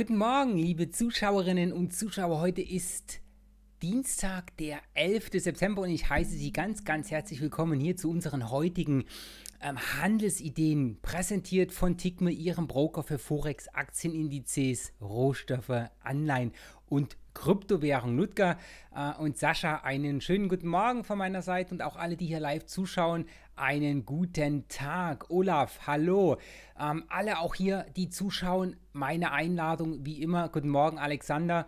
Guten Morgen, liebe Zuschauerinnen und Zuschauer. Heute ist Dienstag, der 11. September und ich heiße Sie ganz, ganz herzlich willkommen hier zu unseren heutigen ähm, Handelsideen, präsentiert von Tigme, Ihrem Broker für Forex, Aktienindizes, Rohstoffe, Anleihen und Kryptowährung Nutger äh, und Sascha einen schönen guten Morgen von meiner Seite und auch alle, die hier live zuschauen, einen guten Tag. Olaf, hallo. Ähm, alle auch hier, die zuschauen, meine Einladung wie immer. Guten Morgen, Alexander.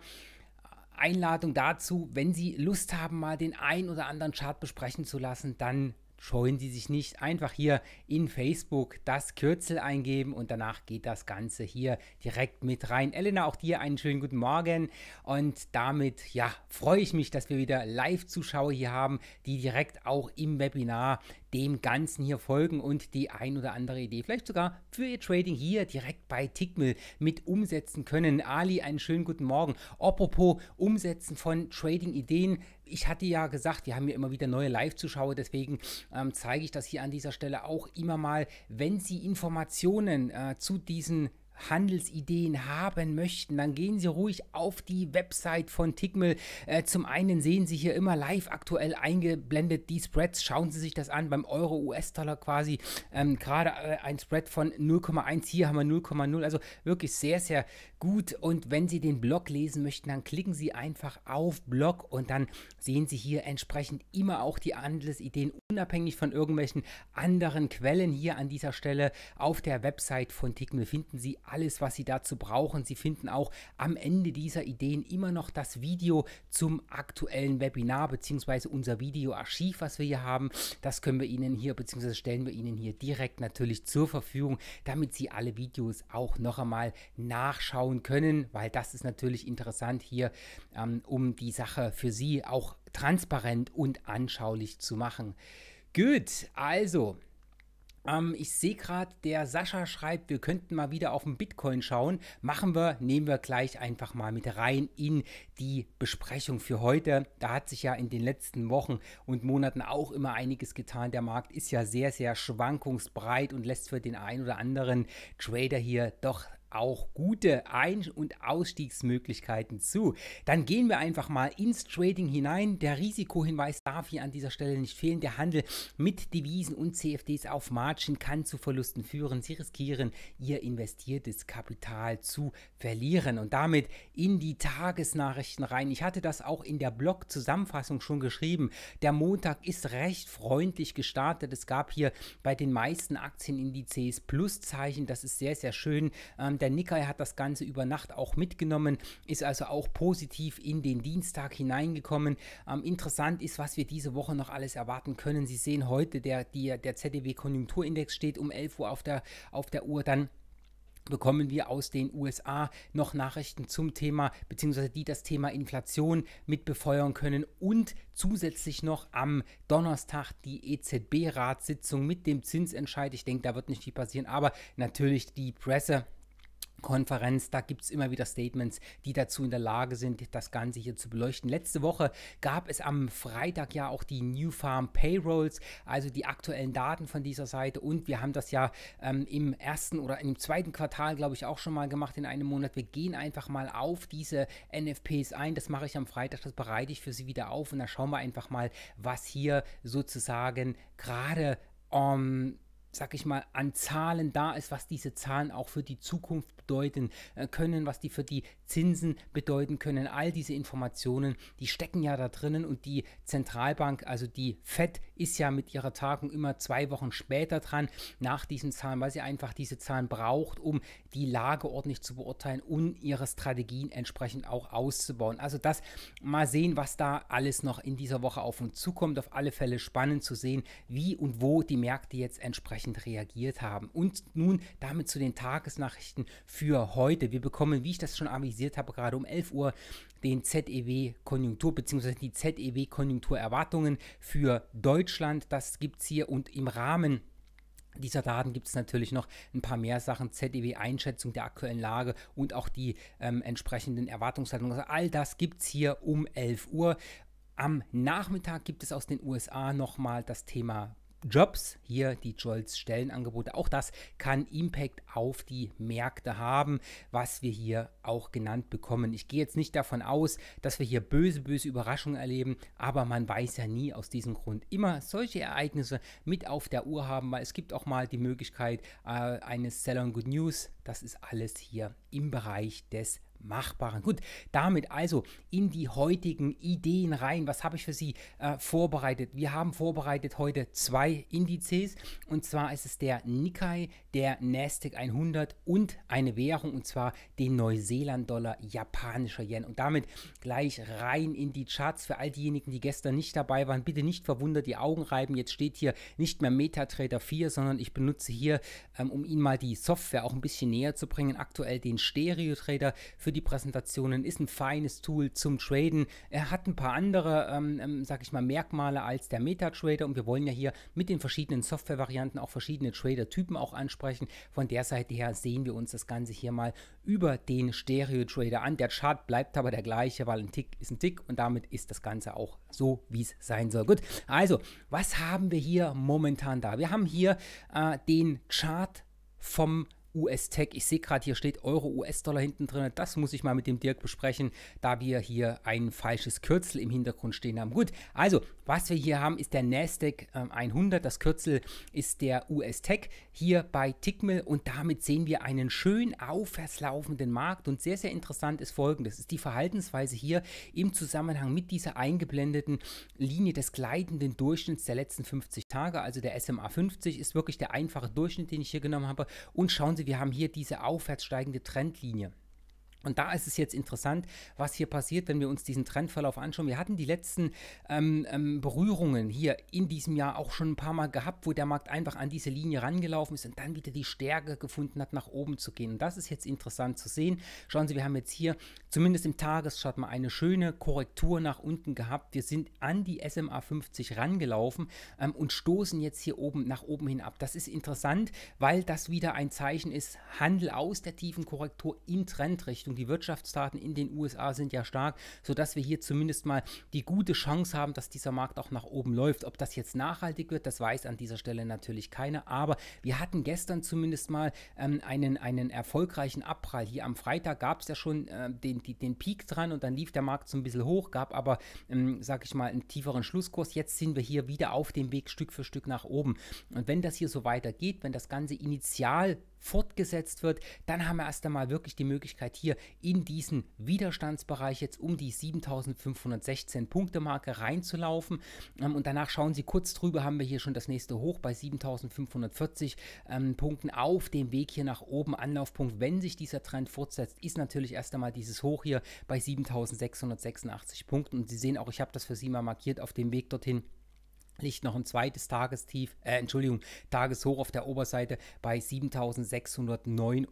Einladung dazu, wenn Sie Lust haben, mal den ein oder anderen Chart besprechen zu lassen, dann scheuen Sie sich nicht. Einfach hier in Facebook das Kürzel eingeben und danach geht das Ganze hier direkt mit rein. Elena, auch dir einen schönen guten Morgen und damit, ja, freue ich mich, dass wir wieder Live-Zuschauer hier haben, die direkt auch im Webinar dem Ganzen hier folgen und die ein oder andere Idee vielleicht sogar für ihr Trading hier direkt bei Tickmill mit umsetzen können. Ali, einen schönen guten Morgen. Apropos Umsetzen von Trading-Ideen. Ich hatte ja gesagt, wir haben ja immer wieder neue Live-Zuschauer, deswegen ähm, zeige ich das hier an dieser Stelle auch immer mal, wenn Sie Informationen äh, zu diesen Handelsideen haben möchten, dann gehen Sie ruhig auf die Website von Tickmill. Äh, zum einen sehen Sie hier immer live aktuell eingeblendet die Spreads. Schauen Sie sich das an beim Euro-US-Dollar quasi. Ähm, Gerade äh, ein Spread von 0,1. Hier haben wir 0,0. Also wirklich sehr, sehr gut. Und wenn Sie den Blog lesen möchten, dann klicken Sie einfach auf Blog und dann sehen Sie hier entsprechend immer auch die Handelsideen unabhängig von irgendwelchen anderen Quellen hier an dieser Stelle auf der Website von Tickmill finden Sie alle alles, was Sie dazu brauchen. Sie finden auch am Ende dieser Ideen immer noch das Video zum aktuellen Webinar beziehungsweise unser Videoarchiv, was wir hier haben. Das können wir Ihnen hier beziehungsweise stellen wir Ihnen hier direkt natürlich zur Verfügung, damit Sie alle Videos auch noch einmal nachschauen können, weil das ist natürlich interessant hier, ähm, um die Sache für Sie auch transparent und anschaulich zu machen. Gut, also ähm, ich sehe gerade, der Sascha schreibt, wir könnten mal wieder auf den Bitcoin schauen. Machen wir, nehmen wir gleich einfach mal mit rein in die Besprechung für heute. Da hat sich ja in den letzten Wochen und Monaten auch immer einiges getan. Der Markt ist ja sehr, sehr schwankungsbreit und lässt für den einen oder anderen Trader hier doch auch gute Ein- und Ausstiegsmöglichkeiten zu. Dann gehen wir einfach mal ins Trading hinein. Der Risikohinweis darf hier an dieser Stelle nicht fehlen. Der Handel mit Devisen und CFDs auf Margin kann zu Verlusten führen. Sie riskieren, ihr investiertes Kapital zu verlieren. Und damit in die Tagesnachrichten rein. Ich hatte das auch in der Blog-Zusammenfassung schon geschrieben. Der Montag ist recht freundlich gestartet. Es gab hier bei den meisten Aktienindizes Pluszeichen. Das ist sehr, sehr schön. Ähm, der Nikkei hat das Ganze über Nacht auch mitgenommen, ist also auch positiv in den Dienstag hineingekommen. Ähm, interessant ist, was wir diese Woche noch alles erwarten können. Sie sehen heute, der, die, der ZDW Konjunkturindex steht um 11 Uhr auf der, auf der Uhr. Dann bekommen wir aus den USA noch Nachrichten zum Thema, beziehungsweise die das Thema Inflation mit befeuern können und zusätzlich noch am Donnerstag die EZB-Ratssitzung mit dem Zinsentscheid. Ich denke, da wird nicht viel passieren, aber natürlich die Presse, Konferenz. Da gibt es immer wieder Statements, die dazu in der Lage sind, das Ganze hier zu beleuchten. Letzte Woche gab es am Freitag ja auch die New Farm Payrolls, also die aktuellen Daten von dieser Seite. Und wir haben das ja ähm, im ersten oder im zweiten Quartal, glaube ich, auch schon mal gemacht in einem Monat. Wir gehen einfach mal auf diese NFPs ein. Das mache ich am Freitag, das bereite ich für Sie wieder auf. Und dann schauen wir einfach mal, was hier sozusagen gerade. Um, ähm, sag ich mal, an Zahlen da ist, was diese Zahlen auch für die Zukunft bedeuten äh, können, was die für die Zinsen bedeuten können. All diese Informationen, die stecken ja da drinnen und die Zentralbank, also die FED, ist ja mit ihrer Tagung immer zwei Wochen später dran nach diesen Zahlen, weil sie einfach diese Zahlen braucht, um die Lage ordentlich zu beurteilen und ihre Strategien entsprechend auch auszubauen. Also das mal sehen, was da alles noch in dieser Woche auf uns zukommt. Auf alle Fälle spannend zu sehen, wie und wo die Märkte jetzt entsprechend reagiert haben. Und nun damit zu den Tagesnachrichten für heute. Wir bekommen, wie ich das schon avisiert habe, gerade um 11 Uhr den ZEW-Konjunktur bzw. die ZEW-Konjunkturerwartungen für Deutschland. Das gibt es hier und im Rahmen dieser Daten gibt es natürlich noch ein paar mehr Sachen, ZEW-Einschätzung der aktuellen Lage und auch die ähm, entsprechenden Erwartungshaltungen. Also all das gibt es hier um 11 Uhr. Am Nachmittag gibt es aus den USA nochmal das Thema Jobs, hier die Jolts Stellenangebote. Auch das kann Impact auf die Märkte haben, was wir hier auch genannt bekommen. Ich gehe jetzt nicht davon aus, dass wir hier böse, böse Überraschungen erleben, aber man weiß ja nie aus diesem Grund immer solche Ereignisse mit auf der Uhr haben, weil es gibt auch mal die Möglichkeit äh, eines Sell on Good News. Das ist alles hier im Bereich des Machbaren. Gut, damit also in die heutigen Ideen rein. Was habe ich für Sie äh, vorbereitet? Wir haben vorbereitet heute zwei Indizes und zwar ist es der Nikkei, der Nasdaq 100 und eine Währung und zwar den Neuseeland-Dollar, japanischer Yen. Und damit gleich rein in die Charts. Für all diejenigen, die gestern nicht dabei waren, bitte nicht verwundert die Augen reiben. Jetzt steht hier nicht mehr MetaTrader 4, sondern ich benutze hier, ähm, um Ihnen mal die Software auch ein bisschen näher zu bringen, aktuell den Stereo Trader für die Präsentationen, ist ein feines Tool zum Traden. Er hat ein paar andere, ähm, ähm, sag ich mal, Merkmale als der MetaTrader und wir wollen ja hier mit den verschiedenen Software-Varianten auch verschiedene Trader-Typen auch ansprechen. Von der Seite her sehen wir uns das Ganze hier mal über den Stereo-Trader an. Der Chart bleibt aber der gleiche, weil ein Tick ist ein Tick und damit ist das Ganze auch so, wie es sein soll. Gut, also, was haben wir hier momentan da? Wir haben hier äh, den Chart vom US-Tech. Ich sehe gerade, hier steht Euro, US-Dollar hinten drin. Das muss ich mal mit dem Dirk besprechen, da wir hier ein falsches Kürzel im Hintergrund stehen haben. Gut, also was wir hier haben, ist der Nasdaq 100. Ähm, das Kürzel ist der US-Tech hier bei Tickmill und damit sehen wir einen schön aufwärtslaufenden Markt. Und sehr, sehr interessant ist folgendes, ist die Verhaltensweise hier im Zusammenhang mit dieser eingeblendeten Linie des gleitenden Durchschnitts der letzten 50 Tage. Also der SMA 50 ist wirklich der einfache Durchschnitt, den ich hier genommen habe. Und schauen Sie wir haben hier diese aufwärts steigende Trendlinie. Und da ist es jetzt interessant, was hier passiert, wenn wir uns diesen Trendverlauf anschauen. Wir hatten die letzten ähm, ähm, Berührungen hier in diesem Jahr auch schon ein paar Mal gehabt, wo der Markt einfach an diese Linie rangelaufen ist und dann wieder die Stärke gefunden hat, nach oben zu gehen. Und das ist jetzt interessant zu sehen. Schauen Sie, wir haben jetzt hier zumindest im Tageschart mal eine schöne Korrektur nach unten gehabt. Wir sind an die SMA 50 rangelaufen ähm, und stoßen jetzt hier oben nach oben hin ab. Das ist interessant, weil das wieder ein Zeichen ist, Handel aus der tiefen Korrektur in Trendrichtung. Richtung. Die Wirtschaftsdaten in den USA sind ja stark, sodass wir hier zumindest mal die gute Chance haben, dass dieser Markt auch nach oben läuft. Ob das jetzt nachhaltig wird, das weiß an dieser Stelle natürlich keiner. Aber wir hatten gestern zumindest mal ähm, einen, einen erfolgreichen Abprall. Hier am Freitag gab es ja schon äh, den, die, den Peak dran und dann lief der Markt so ein bisschen hoch, gab aber, ähm, sag ich mal, einen tieferen Schlusskurs. Jetzt sind wir hier wieder auf dem Weg Stück für Stück nach oben. Und wenn das hier so weitergeht, wenn das Ganze initial fortgesetzt wird, dann haben wir erst einmal wirklich die Möglichkeit hier in diesen Widerstandsbereich jetzt um die 7516 Punkte Marke reinzulaufen ähm, und danach schauen Sie kurz drüber, haben wir hier schon das nächste Hoch bei 7540 ähm, Punkten auf dem Weg hier nach oben. Anlaufpunkt, wenn sich dieser Trend fortsetzt, ist natürlich erst einmal dieses Hoch hier bei 7686 Punkten und Sie sehen auch, ich habe das für Sie mal markiert auf dem Weg dorthin liegt noch ein zweites Tagestief, äh, Entschuldigung, Tageshoch auf der Oberseite bei 7609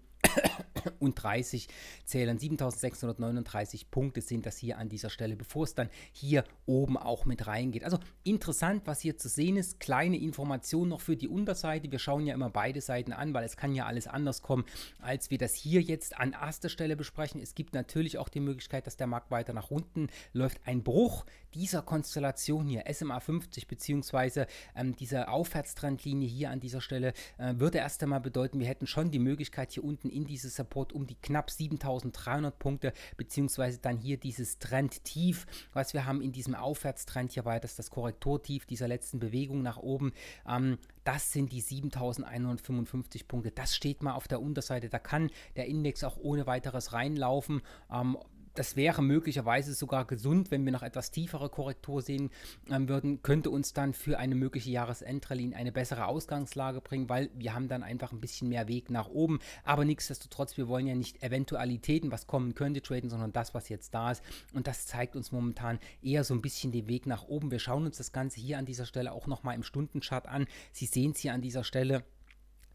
und 30 Zählern. 7639 Punkte sind das hier an dieser Stelle, bevor es dann hier oben auch mit reingeht. Also interessant, was hier zu sehen ist. Kleine Information noch für die Unterseite. Wir schauen ja immer beide Seiten an, weil es kann ja alles anders kommen, als wir das hier jetzt an erster Stelle besprechen. Es gibt natürlich auch die Möglichkeit, dass der Markt weiter nach unten läuft. Ein Bruch dieser Konstellation hier, SMA 50 beziehungsweise ähm, diese Aufwärtstrendlinie hier an dieser Stelle, äh, würde erst einmal bedeuten, wir hätten schon die Möglichkeit, hier unten in in dieses Support um die knapp 7300 Punkte, beziehungsweise dann hier dieses Trendtief, was wir haben in diesem Aufwärtstrend hier weiter, das, das Korrekturtief dieser letzten Bewegung nach oben. Ähm, das sind die 7155 Punkte. Das steht mal auf der Unterseite. Da kann der Index auch ohne weiteres reinlaufen. Ähm, das wäre möglicherweise sogar gesund, wenn wir noch etwas tiefere Korrektur sehen ähm, würden, könnte uns dann für eine mögliche Jahresendrallye in eine bessere Ausgangslage bringen, weil wir haben dann einfach ein bisschen mehr Weg nach oben. Aber nichtsdestotrotz, wir wollen ja nicht Eventualitäten, was kommen könnte, traden, sondern das, was jetzt da ist. Und das zeigt uns momentan eher so ein bisschen den Weg nach oben. Wir schauen uns das Ganze hier an dieser Stelle auch nochmal im Stundenchart an. Sie sehen es hier an dieser Stelle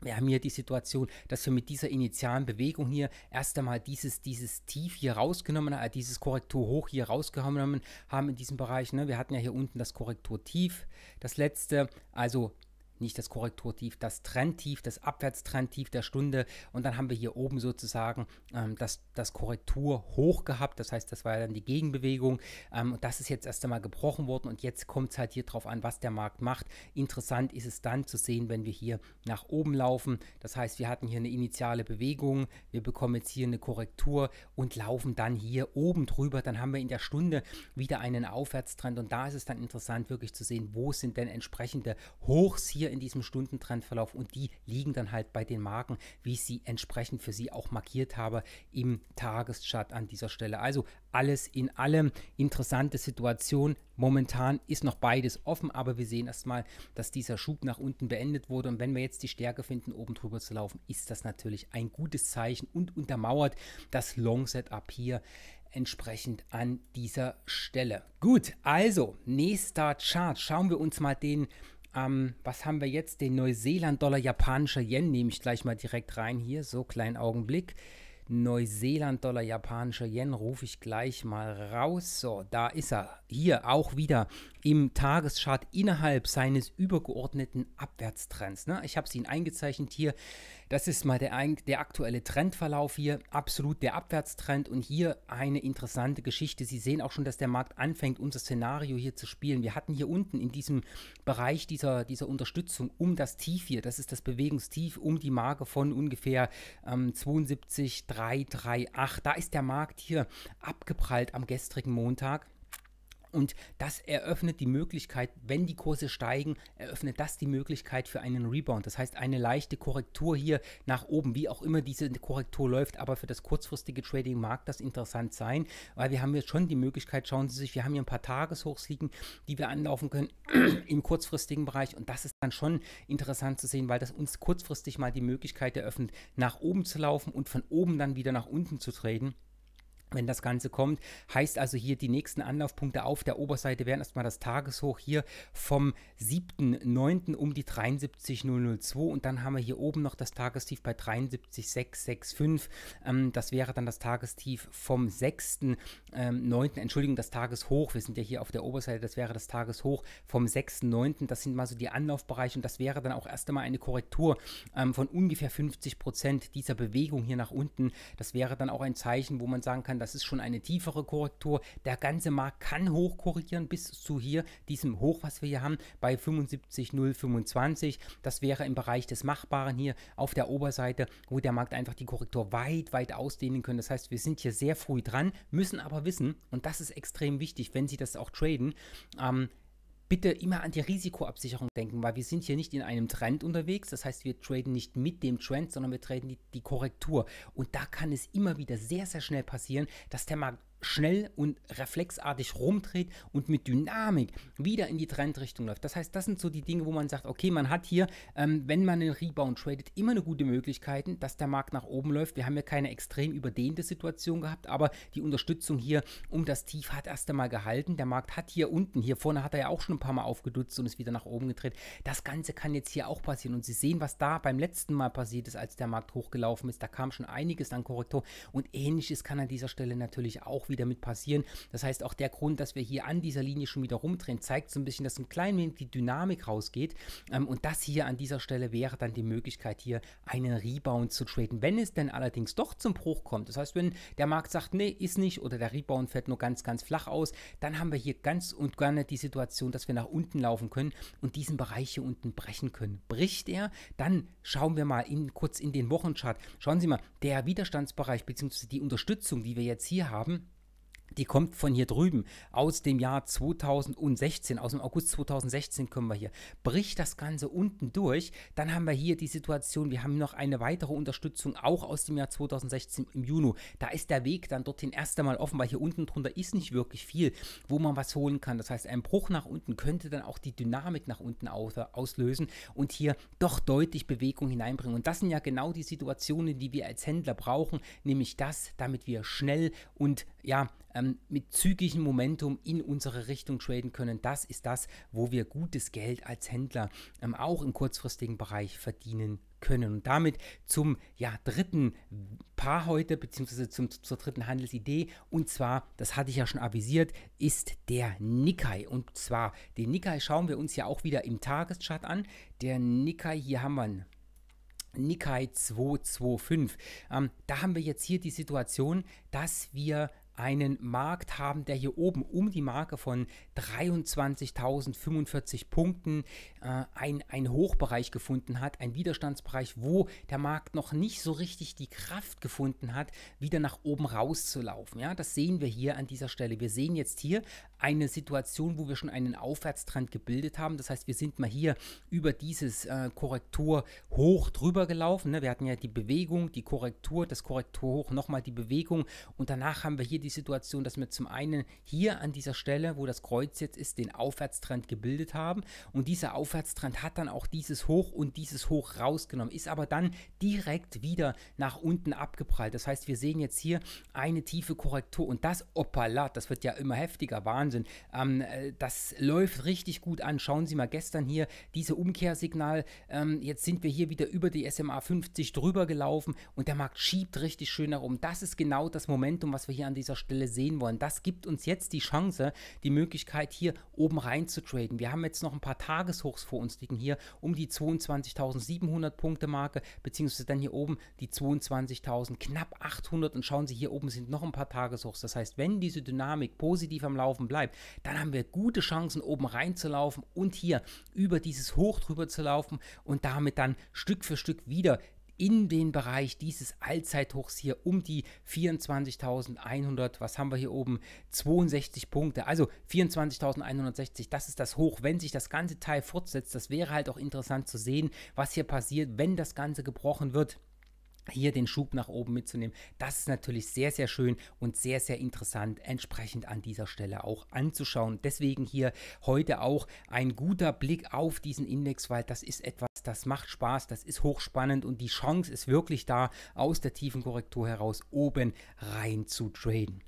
wir haben hier die Situation, dass wir mit dieser initialen Bewegung hier erst einmal dieses, dieses Tief hier rausgenommen haben, äh, dieses Korrekturhoch hier rausgenommen haben in diesem Bereich. Ne? Wir hatten ja hier unten das Korrektur tief, das letzte, also nicht das Korrekturtief, das Trendtief, das Abwärtstrendtief der Stunde. Und dann haben wir hier oben sozusagen ähm, das, das Korrektur hoch gehabt. Das heißt, das war ja dann die Gegenbewegung. Ähm, und das ist jetzt erst einmal gebrochen worden. Und jetzt kommt es halt hier drauf an, was der Markt macht. Interessant ist es dann zu sehen, wenn wir hier nach oben laufen. Das heißt, wir hatten hier eine initiale Bewegung. Wir bekommen jetzt hier eine Korrektur und laufen dann hier oben drüber. Dann haben wir in der Stunde wieder einen Aufwärtstrend. Und da ist es dann interessant, wirklich zu sehen, wo sind denn entsprechende Hochs hier hier in diesem Stundentrendverlauf und die liegen dann halt bei den Marken, wie ich sie entsprechend für Sie auch markiert habe im Tageschart an dieser Stelle. Also alles in allem interessante Situation. Momentan ist noch beides offen, aber wir sehen erstmal, dass dieser Schub nach unten beendet wurde. Und wenn wir jetzt die Stärke finden, oben drüber zu laufen, ist das natürlich ein gutes Zeichen und untermauert das Long-Setup hier entsprechend an dieser Stelle. Gut, also nächster Chart. Schauen wir uns mal den ähm, was haben wir jetzt? Den Neuseeland-Dollar, japanischer Yen nehme ich gleich mal direkt rein hier. So, kleinen Augenblick. Neuseeland-Dollar, japanischer Yen rufe ich gleich mal raus. So, da ist er. Hier auch wieder im Tageschart innerhalb seines übergeordneten Abwärtstrends. Ne? Ich habe es Ihnen eingezeichnet hier. Das ist mal der, der aktuelle Trendverlauf hier. Absolut der Abwärtstrend und hier eine interessante Geschichte. Sie sehen auch schon, dass der Markt anfängt, unser Szenario hier zu spielen. Wir hatten hier unten in diesem Bereich dieser, dieser Unterstützung um das Tief hier, das ist das Bewegungstief, um die Marke von ungefähr ähm, 72,338. Da ist der Markt hier abgeprallt am gestrigen Montag. Und das eröffnet die Möglichkeit, wenn die Kurse steigen, eröffnet das die Möglichkeit für einen Rebound. Das heißt, eine leichte Korrektur hier nach oben, wie auch immer diese Korrektur läuft. Aber für das kurzfristige Trading mag das interessant sein, weil wir haben jetzt schon die Möglichkeit, schauen Sie sich, wir haben hier ein paar Tageshochs liegen, die wir anlaufen können im kurzfristigen Bereich. Und das ist dann schon interessant zu sehen, weil das uns kurzfristig mal die Möglichkeit eröffnet, nach oben zu laufen und von oben dann wieder nach unten zu traden wenn das Ganze kommt. Heißt also hier, die nächsten Anlaufpunkte auf der Oberseite wären erstmal das Tageshoch hier vom 7.9. um die 73.002 und dann haben wir hier oben noch das Tagestief bei 73.665. Ähm, das wäre dann das Tagestief vom 6.9. Ähm, Entschuldigung, das Tageshoch. Wir sind ja hier auf der Oberseite, das wäre das Tageshoch vom 6.9. Das sind mal so die Anlaufbereiche und das wäre dann auch erst einmal eine Korrektur ähm, von ungefähr 50% Prozent dieser Bewegung hier nach unten. Das wäre dann auch ein Zeichen, wo man sagen kann, dass das ist schon eine tiefere Korrektur. Der ganze Markt kann hochkorrigieren bis zu hier, diesem Hoch, was wir hier haben, bei 75,025. Das wäre im Bereich des Machbaren hier auf der Oberseite, wo der Markt einfach die Korrektur weit, weit ausdehnen könnte. Das heißt, wir sind hier sehr früh dran, müssen aber wissen, und das ist extrem wichtig, wenn Sie das auch traden, ähm, bitte immer an die Risikoabsicherung denken, weil wir sind hier nicht in einem Trend unterwegs. Das heißt, wir traden nicht mit dem Trend, sondern wir traden die, die Korrektur. Und da kann es immer wieder sehr, sehr schnell passieren, dass der Markt schnell und reflexartig rumdreht und mit Dynamik wieder in die Trendrichtung läuft. Das heißt, das sind so die Dinge, wo man sagt, okay, man hat hier, ähm, wenn man einen Rebound tradet, immer eine gute Möglichkeit, dass der Markt nach oben läuft. Wir haben ja keine extrem überdehnte Situation gehabt, aber die Unterstützung hier um das Tief hat erst einmal gehalten. Der Markt hat hier unten, hier vorne hat er ja auch schon ein paar Mal aufgedutzt und ist wieder nach oben gedreht. Das Ganze kann jetzt hier auch passieren und Sie sehen, was da beim letzten Mal passiert ist, als der Markt hochgelaufen ist. Da kam schon einiges an Korrektur und ähnliches kann an dieser Stelle natürlich auch wieder wieder mit passieren. Das heißt, auch der Grund, dass wir hier an dieser Linie schon wieder rumdrehen, zeigt so ein bisschen, dass ein klein wenig die Dynamik rausgeht. Ähm, und das hier an dieser Stelle wäre dann die Möglichkeit, hier einen Rebound zu traden. Wenn es denn allerdings doch zum Bruch kommt, das heißt, wenn der Markt sagt, nee, ist nicht oder der Rebound fällt nur ganz, ganz flach aus, dann haben wir hier ganz und gar nicht die Situation, dass wir nach unten laufen können und diesen Bereich hier unten brechen können. Bricht er, dann schauen wir mal in, kurz in den Wochenchart. Schauen Sie mal, der Widerstandsbereich bzw. die Unterstützung, die wir jetzt hier haben, die kommt von hier drüben, aus dem Jahr 2016, aus dem August 2016 können wir hier. Bricht das Ganze unten durch, dann haben wir hier die Situation, wir haben noch eine weitere Unterstützung, auch aus dem Jahr 2016 im Juni. Da ist der Weg dann dorthin erst einmal offen, weil hier unten drunter ist nicht wirklich viel, wo man was holen kann. Das heißt, ein Bruch nach unten könnte dann auch die Dynamik nach unten auslösen und hier doch deutlich Bewegung hineinbringen. Und das sind ja genau die Situationen, die wir als Händler brauchen, nämlich das, damit wir schnell und ja, ähm, mit zügigem Momentum in unsere Richtung traden können. Das ist das, wo wir gutes Geld als Händler ähm, auch im kurzfristigen Bereich verdienen können. Und damit zum ja, dritten Paar heute, beziehungsweise zum, zur dritten Handelsidee. Und zwar, das hatte ich ja schon avisiert, ist der Nikkei. Und zwar, den Nikkei schauen wir uns ja auch wieder im Tageschart an. Der Nikkei, hier haben wir einen Nikkei 225. Ähm, da haben wir jetzt hier die Situation, dass wir einen Markt haben, der hier oben um die Marke von 23.045 Punkten äh, ein, ein Hochbereich gefunden hat, ein Widerstandsbereich, wo der Markt noch nicht so richtig die Kraft gefunden hat, wieder nach oben rauszulaufen. Ja, das sehen wir hier an dieser Stelle. Wir sehen jetzt hier eine Situation, wo wir schon einen Aufwärtstrend gebildet haben. Das heißt, wir sind mal hier über dieses äh, Korrektur hoch drüber gelaufen. Ne? Wir hatten ja die Bewegung, die Korrektur, das Korrekturhoch, nochmal die Bewegung und danach haben wir hier die die Situation, dass wir zum einen hier an dieser Stelle, wo das Kreuz jetzt ist, den Aufwärtstrend gebildet haben und dieser Aufwärtstrend hat dann auch dieses Hoch und dieses Hoch rausgenommen, ist aber dann direkt wieder nach unten abgeprallt. Das heißt, wir sehen jetzt hier eine tiefe Korrektur und das Opala, das wird ja immer heftiger, Wahnsinn. Ähm, äh, das läuft richtig gut an. Schauen Sie mal gestern hier diese Umkehrsignal. Ähm, jetzt sind wir hier wieder über die SMA 50 drüber gelaufen und der Markt schiebt richtig schön herum. Das ist genau das Momentum, was wir hier an dieser erster Stelle sehen wollen. Das gibt uns jetzt die Chance, die Möglichkeit hier oben rein zu traden. Wir haben jetzt noch ein paar Tageshochs vor uns liegen hier um die 22.700 Punkte Marke, beziehungsweise dann hier oben die 22.000, knapp 800 und schauen Sie, hier oben sind noch ein paar Tageshochs. Das heißt, wenn diese Dynamik positiv am Laufen bleibt, dann haben wir gute Chancen, oben rein zu laufen und hier über dieses Hoch drüber zu laufen und damit dann Stück für Stück wieder in den Bereich dieses Allzeithochs hier um die 24.100, was haben wir hier oben, 62 Punkte, also 24.160, das ist das Hoch. Wenn sich das ganze Teil fortsetzt, das wäre halt auch interessant zu sehen, was hier passiert, wenn das Ganze gebrochen wird hier den Schub nach oben mitzunehmen. Das ist natürlich sehr, sehr schön und sehr, sehr interessant, entsprechend an dieser Stelle auch anzuschauen. Deswegen hier heute auch ein guter Blick auf diesen Index, weil das ist etwas, das macht Spaß, das ist hochspannend und die Chance ist wirklich da, aus der tiefen Korrektur heraus oben rein zu traden.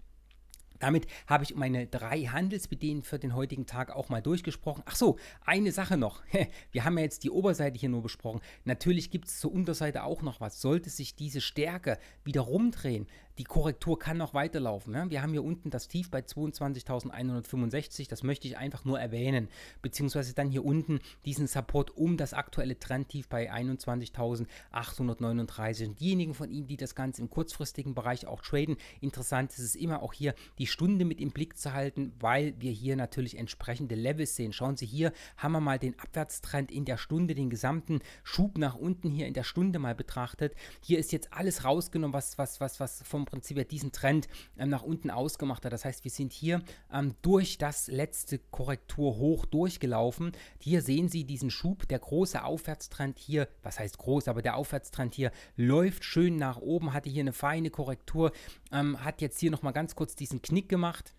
Damit habe ich meine drei Handelsbedingungen für den heutigen Tag auch mal durchgesprochen. Ach so, eine Sache noch. Wir haben ja jetzt die Oberseite hier nur besprochen. Natürlich gibt es zur Unterseite auch noch was. Sollte sich diese Stärke wieder rumdrehen, die Korrektur kann noch weiterlaufen. Ja? Ne? Wir haben hier unten das Tief bei 22.165, das möchte ich einfach nur erwähnen, beziehungsweise dann hier unten diesen Support um das aktuelle Trendtief bei 21.839. Diejenigen von Ihnen, die das Ganze im kurzfristigen Bereich auch traden, interessant ist es immer auch hier die Stunde mit im Blick zu halten, weil wir hier natürlich entsprechende Levels sehen. Schauen Sie hier, haben wir mal den Abwärtstrend in der Stunde, den gesamten Schub nach unten hier in der Stunde mal betrachtet. Hier ist jetzt alles rausgenommen, was, was, was, was vom Prinzip ja diesen Trend ähm, nach unten ausgemacht hat. Das heißt, wir sind hier ähm, durch das letzte Korrekturhoch durchgelaufen. Hier sehen Sie diesen Schub, der große Aufwärtstrend hier, was heißt groß, aber der Aufwärtstrend hier läuft schön nach oben, hatte hier eine feine Korrektur, ähm, hat jetzt hier nochmal ganz kurz diesen Knick gemacht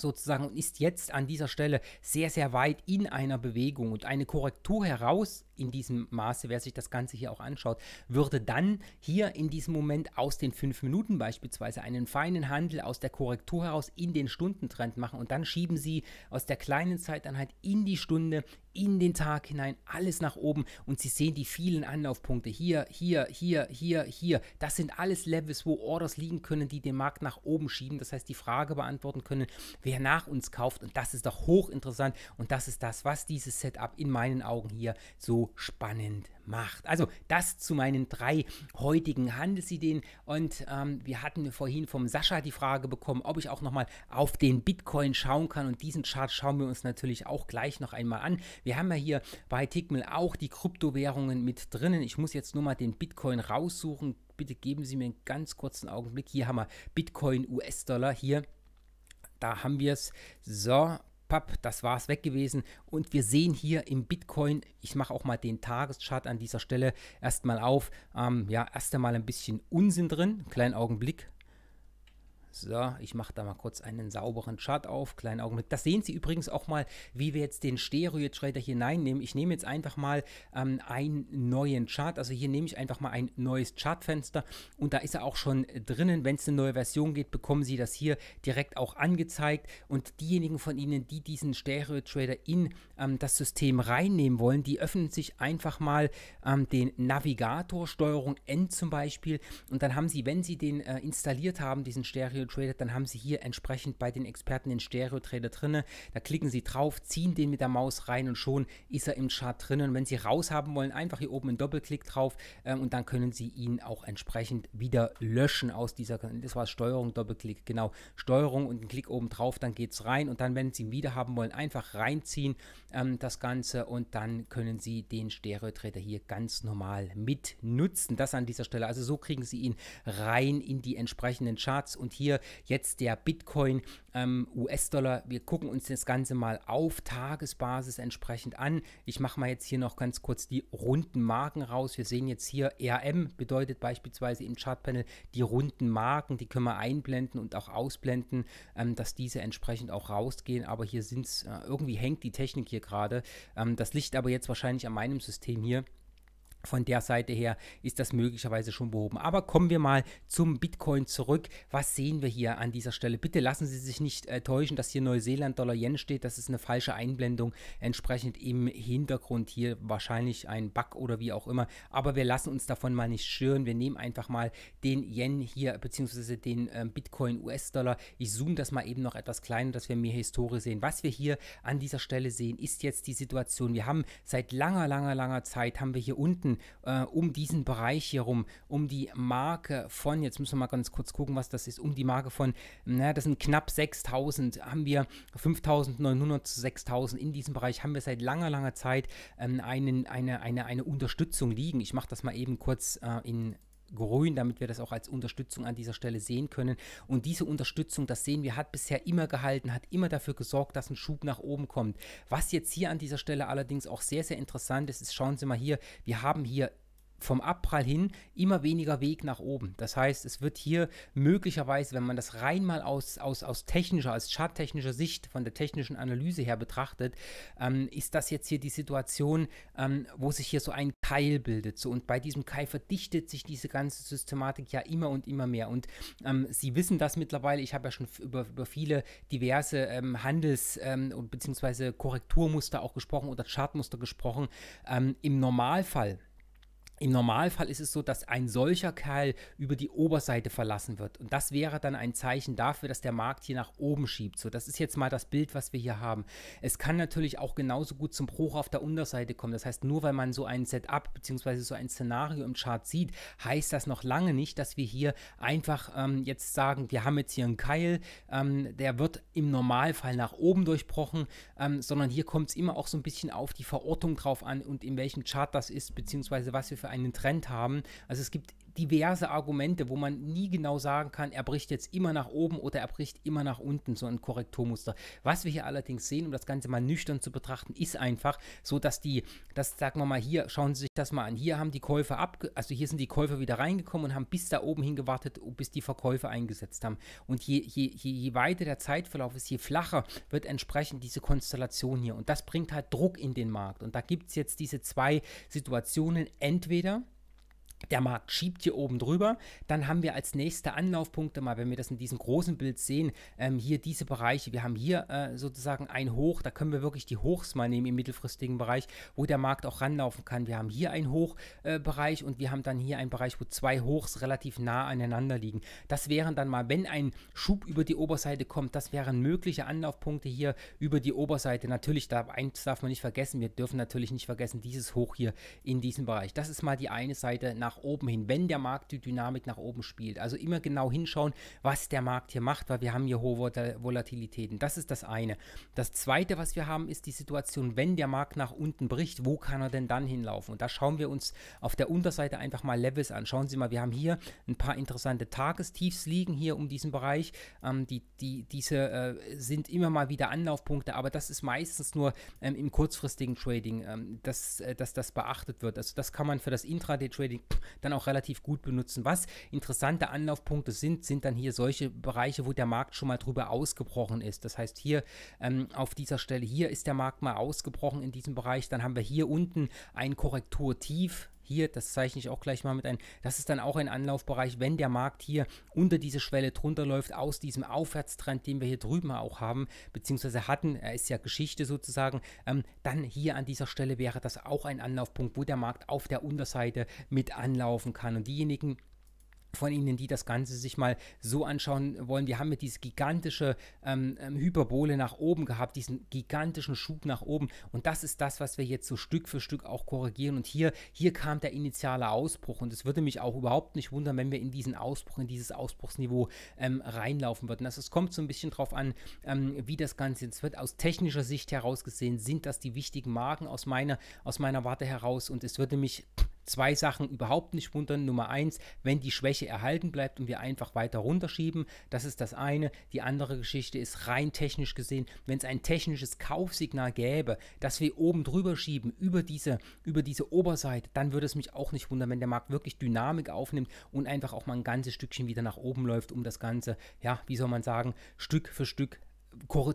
sozusagen und ist jetzt an dieser Stelle sehr, sehr weit in einer Bewegung und eine Korrektur heraus in diesem Maße, wer sich das Ganze hier auch anschaut, würde dann hier in diesem Moment aus den fünf Minuten beispielsweise einen feinen Handel aus der Korrektur heraus in den Stundentrend machen und dann schieben sie aus der kleinen Zeiteinheit halt in die Stunde, in den Tag hinein, alles nach oben und Sie sehen die vielen Anlaufpunkte hier, hier, hier, hier, hier. Das sind alles Levels, wo Orders liegen können, die den Markt nach oben schieben. Das heißt, die Frage beantworten können, wer nach uns kauft und das ist doch hochinteressant und das ist das, was dieses Setup in meinen Augen hier so spannend macht. Also das zu meinen drei heutigen Handelsideen. Und ähm, wir hatten vorhin vom Sascha die Frage bekommen, ob ich auch nochmal auf den Bitcoin schauen kann. Und diesen Chart schauen wir uns natürlich auch gleich noch einmal an. Wir haben ja hier bei Tickmill auch die Kryptowährungen mit drinnen. Ich muss jetzt nur mal den Bitcoin raussuchen. Bitte geben Sie mir einen ganz kurzen Augenblick. Hier haben wir Bitcoin US-Dollar. Hier da haben wir es. So, papp, das war es weg gewesen. Und wir sehen hier im Bitcoin, ich mache auch mal den Tageschart an dieser Stelle erstmal auf, ähm, ja, erst einmal ein bisschen Unsinn drin, kleinen Augenblick, so, ich mache da mal kurz einen sauberen Chart auf. Kleinen Augenblick. Das sehen Sie übrigens auch mal, wie wir jetzt den Stereo-Trader hier hineinnehmen. Ich nehme jetzt einfach mal ähm, einen neuen Chart. Also hier nehme ich einfach mal ein neues Chartfenster und da ist er auch schon drinnen. Wenn es eine neue Version geht, bekommen Sie das hier direkt auch angezeigt. Und diejenigen von Ihnen, die diesen Stereo-Trader in ähm, das System reinnehmen wollen, die öffnen sich einfach mal ähm, den Navigator, Steuerung N zum Beispiel. Und dann haben Sie, wenn Sie den äh, installiert haben, diesen Stereo trader getradet, dann haben Sie hier entsprechend bei den Experten den Stereo-Trader drinne. Da klicken Sie drauf, ziehen den mit der Maus rein und schon ist er im Chart drinnen. Und wenn Sie raus haben wollen, einfach hier oben einen Doppelklick drauf ähm, und dann können Sie ihn auch entsprechend wieder löschen aus dieser, das war Steuerung, Doppelklick, genau, Steuerung und ein Klick oben drauf, dann geht es rein und dann, wenn Sie ihn wieder haben wollen, einfach reinziehen ähm, das Ganze und dann können Sie den Stereo-Trader hier ganz normal mitnutzen. Das an dieser Stelle. Also so kriegen Sie ihn rein in die entsprechenden Charts und hier hier jetzt der Bitcoin, ähm, US-Dollar. Wir gucken uns das Ganze mal auf Tagesbasis entsprechend an. Ich mache mal jetzt hier noch ganz kurz die runden Marken raus. Wir sehen jetzt hier RM bedeutet beispielsweise im Chartpanel die runden Marken, die können wir einblenden und auch ausblenden, ähm, dass diese entsprechend auch rausgehen. Aber hier sind es, äh, irgendwie hängt die Technik hier gerade. Ähm, das liegt aber jetzt wahrscheinlich an meinem System hier. Von der Seite her ist das möglicherweise schon behoben. Aber kommen wir mal zum Bitcoin zurück. Was sehen wir hier an dieser Stelle? Bitte lassen Sie sich nicht äh, täuschen, dass hier Neuseeland-Dollar-Yen steht. Das ist eine falsche Einblendung. Entsprechend im Hintergrund hier wahrscheinlich ein Bug oder wie auch immer. Aber wir lassen uns davon mal nicht stören. Wir nehmen einfach mal den Yen hier, beziehungsweise den äh, Bitcoin-US-Dollar. Ich zoome das mal eben noch etwas kleiner, dass wir mehr Historie sehen. Was wir hier an dieser Stelle sehen, ist jetzt die Situation. Wir haben seit langer, langer, langer Zeit, haben wir hier unten äh, um diesen Bereich hier rum, um die Marke von, jetzt müssen wir mal ganz kurz gucken, was das ist, um die Marke von, naja, das sind knapp 6000, haben wir 5900 zu 6000 in diesem Bereich, haben wir seit langer, langer Zeit ähm, einen, eine, eine, eine Unterstützung liegen. Ich mache das mal eben kurz äh, in grün, damit wir das auch als Unterstützung an dieser Stelle sehen können. Und diese Unterstützung, das sehen wir, hat bisher immer gehalten, hat immer dafür gesorgt, dass ein Schub nach oben kommt. Was jetzt hier an dieser Stelle allerdings auch sehr, sehr interessant ist, ist, schauen Sie mal hier, wir haben hier vom Abprall hin immer weniger Weg nach oben. Das heißt, es wird hier möglicherweise, wenn man das rein mal aus, aus, aus technischer, aus charttechnischer Sicht, von der technischen Analyse her betrachtet, ähm, ist das jetzt hier die Situation, ähm, wo sich hier so ein Keil bildet. So, und bei diesem Keil verdichtet sich diese ganze Systematik ja immer und immer mehr. Und ähm, Sie wissen das mittlerweile. Ich habe ja schon über, über viele diverse ähm, Handels- ähm, bzw. Korrekturmuster auch gesprochen oder Chartmuster gesprochen. Ähm, Im Normalfall im Normalfall ist es so, dass ein solcher Keil über die Oberseite verlassen wird. Und das wäre dann ein Zeichen dafür, dass der Markt hier nach oben schiebt. So, das ist jetzt mal das Bild, was wir hier haben. Es kann natürlich auch genauso gut zum Bruch auf der Unterseite kommen. Das heißt, nur weil man so ein Setup bzw. so ein Szenario im Chart sieht, heißt das noch lange nicht, dass wir hier einfach ähm, jetzt sagen, wir haben jetzt hier einen Keil, ähm, der wird im Normalfall nach oben durchbrochen, ähm, sondern hier kommt es immer auch so ein bisschen auf die Verortung drauf an und in welchem Chart das ist, beziehungsweise was wir für einen Trend haben. Also es gibt diverse Argumente, wo man nie genau sagen kann, er bricht jetzt immer nach oben oder er bricht immer nach unten, so ein Korrekturmuster. Was wir hier allerdings sehen, um das Ganze mal nüchtern zu betrachten, ist einfach so, dass die, das sagen wir mal hier, schauen Sie sich das mal an, hier haben die Käufer ab, also hier sind die Käufer wieder reingekommen und haben bis da oben hin gewartet, oh, bis die Verkäufe eingesetzt haben. Und je, je, je, je weiter der Zeitverlauf ist, je flacher wird entsprechend diese Konstellation hier. Und das bringt halt Druck in den Markt. Und da gibt es jetzt diese zwei Situationen, entweder der Markt schiebt hier oben drüber. Dann haben wir als nächste Anlaufpunkte mal, wenn wir das in diesem großen Bild sehen, ähm, hier diese Bereiche. Wir haben hier äh, sozusagen ein Hoch, da können wir wirklich die Hochs mal nehmen im mittelfristigen Bereich, wo der Markt auch ranlaufen kann. Wir haben hier einen Hochbereich äh, und wir haben dann hier einen Bereich, wo zwei Hochs relativ nah aneinander liegen. Das wären dann mal, wenn ein Schub über die Oberseite kommt, das wären mögliche Anlaufpunkte hier über die Oberseite. Natürlich, da eins darf man nicht vergessen, wir dürfen natürlich nicht vergessen, dieses Hoch hier in diesem Bereich. Das ist mal die eine Seite nach nach oben hin, wenn der Markt die Dynamik nach oben spielt. Also immer genau hinschauen, was der Markt hier macht, weil wir haben hier hohe Volatilitäten. Das ist das eine. Das zweite, was wir haben, ist die Situation, wenn der Markt nach unten bricht, wo kann er denn dann hinlaufen? Und da schauen wir uns auf der Unterseite einfach mal Levels an. Schauen Sie mal, wir haben hier ein paar interessante Tagestiefs liegen hier um diesen Bereich. Ähm, die, die, diese äh, sind immer mal wieder Anlaufpunkte, aber das ist meistens nur ähm, im kurzfristigen Trading, ähm, dass, äh, dass das beachtet wird. Also das kann man für das Intraday-Trading dann auch relativ gut benutzen. Was interessante Anlaufpunkte sind, sind dann hier solche Bereiche, wo der Markt schon mal drüber ausgebrochen ist. Das heißt, hier ähm, auf dieser Stelle, hier ist der Markt mal ausgebrochen in diesem Bereich. Dann haben wir hier unten ein Korrekturtief hier, das zeichne ich auch gleich mal mit ein, das ist dann auch ein Anlaufbereich, wenn der Markt hier unter diese Schwelle drunter läuft, aus diesem Aufwärtstrend, den wir hier drüben auch haben, beziehungsweise hatten, er ist ja Geschichte sozusagen, ähm, dann hier an dieser Stelle wäre das auch ein Anlaufpunkt, wo der Markt auf der Unterseite mit anlaufen kann. Und diejenigen, von Ihnen, die das Ganze sich mal so anschauen wollen. Wir haben mit diese gigantische ähm, ähm, Hyperbole nach oben gehabt, diesen gigantischen Schub nach oben. Und das ist das, was wir jetzt so Stück für Stück auch korrigieren. Und hier, hier kam der initiale Ausbruch. Und es würde mich auch überhaupt nicht wundern, wenn wir in diesen Ausbruch, in dieses Ausbruchsniveau ähm, reinlaufen würden. Also es kommt so ein bisschen drauf an, ähm, wie das Ganze jetzt wird. Aus technischer Sicht heraus gesehen sind das die wichtigen Marken aus meiner, aus meiner Warte heraus. Und es würde mich zwei Sachen überhaupt nicht wundern. Nummer eins, wenn die Schwäche erhalten bleibt und wir einfach weiter runterschieben, das ist das eine. Die andere Geschichte ist rein technisch gesehen, wenn es ein technisches Kaufsignal gäbe, dass wir oben drüber schieben, über diese, über diese Oberseite, dann würde es mich auch nicht wundern, wenn der Markt wirklich Dynamik aufnimmt und einfach auch mal ein ganzes Stückchen wieder nach oben läuft, um das Ganze, ja, wie soll man sagen, Stück für Stück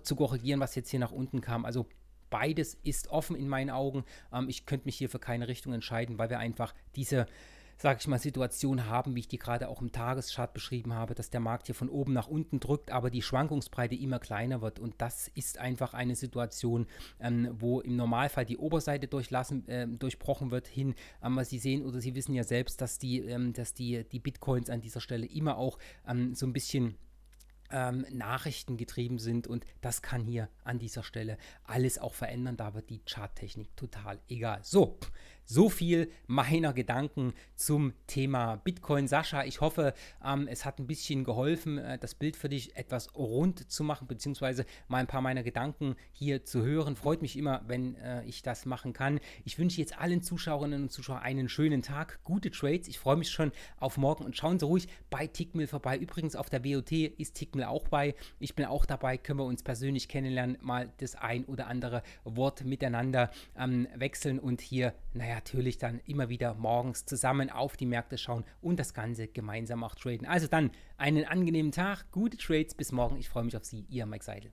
zu korrigieren, was jetzt hier nach unten kam. Also Beides ist offen in meinen Augen. Ähm, ich könnte mich hier für keine Richtung entscheiden, weil wir einfach diese sage ich mal, Situation haben, wie ich die gerade auch im Tageschart beschrieben habe, dass der Markt hier von oben nach unten drückt, aber die Schwankungsbreite immer kleiner wird. Und das ist einfach eine Situation, ähm, wo im Normalfall die Oberseite durchlassen, äh, durchbrochen wird hin. Ähm, aber Sie sehen oder Sie wissen ja selbst, dass die, ähm, dass die, die Bitcoins an dieser Stelle immer auch ähm, so ein bisschen ähm, Nachrichten getrieben sind und das kann hier an dieser Stelle alles auch verändern. Da wird die Charttechnik total egal. So, so viel meiner Gedanken zum Thema Bitcoin. Sascha, ich hoffe, ähm, es hat ein bisschen geholfen, äh, das Bild für dich etwas rund zu machen, beziehungsweise mal ein paar meiner Gedanken hier zu hören. Freut mich immer, wenn äh, ich das machen kann. Ich wünsche jetzt allen Zuschauerinnen und Zuschauern einen schönen Tag, gute Trades. Ich freue mich schon auf morgen und schauen Sie ruhig bei Tickmill vorbei. Übrigens auf der WOT ist Tickmill auch bei. Ich bin auch dabei, können wir uns persönlich kennenlernen, mal das ein oder andere Wort miteinander ähm, wechseln und hier, naja, natürlich dann immer wieder morgens zusammen auf die Märkte schauen und das Ganze gemeinsam auch traden. Also dann einen angenehmen Tag, gute Trades, bis morgen. Ich freue mich auf Sie, Ihr Mike Seidel.